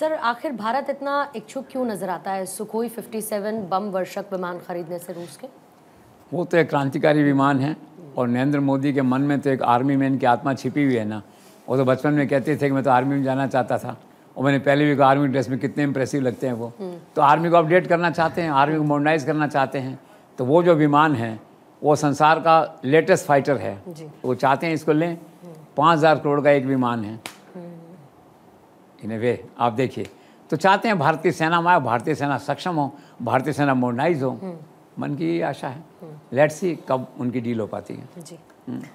Sir आखिर भारत इतना इच्छुक क्यों नज़र आता है सुखोई 57 बम वर्षक विमान खरीदने से रूस के वो तो एक क्रांतिकारी विमान है और नरेंद्र मोदी के मन में तो एक आर्मी मैन की आत्मा छिपी हुई है ना वो तो बचपन में कहते थे कि मैं तो आर्मी में जाना चाहता था और मैंने पहले भी कहा आर्मी ड्रेस में कितने इंप्रेसिव लगते हैं वो हम्म। तो आर्मी को अपडेट करना चाहते हैं आर्मी को मॉडर्नाइज करना चाहते हैं तो वो जो विमान है वो संसार का लेटेस्ट फाइटर है वो चाहते हैं इसको लें हम्म। पाँच हज़ार करोड़ का एक विमान है इन वे आप देखिए तो चाहते हैं भारतीय सेना में भारतीय सेना सक्षम हो भारतीय सेना मॉडर्नाइज हो हम्म। मन की आशा है लेट्स हम्म। सी कब उनकी डील हो पाती है जी हम्म।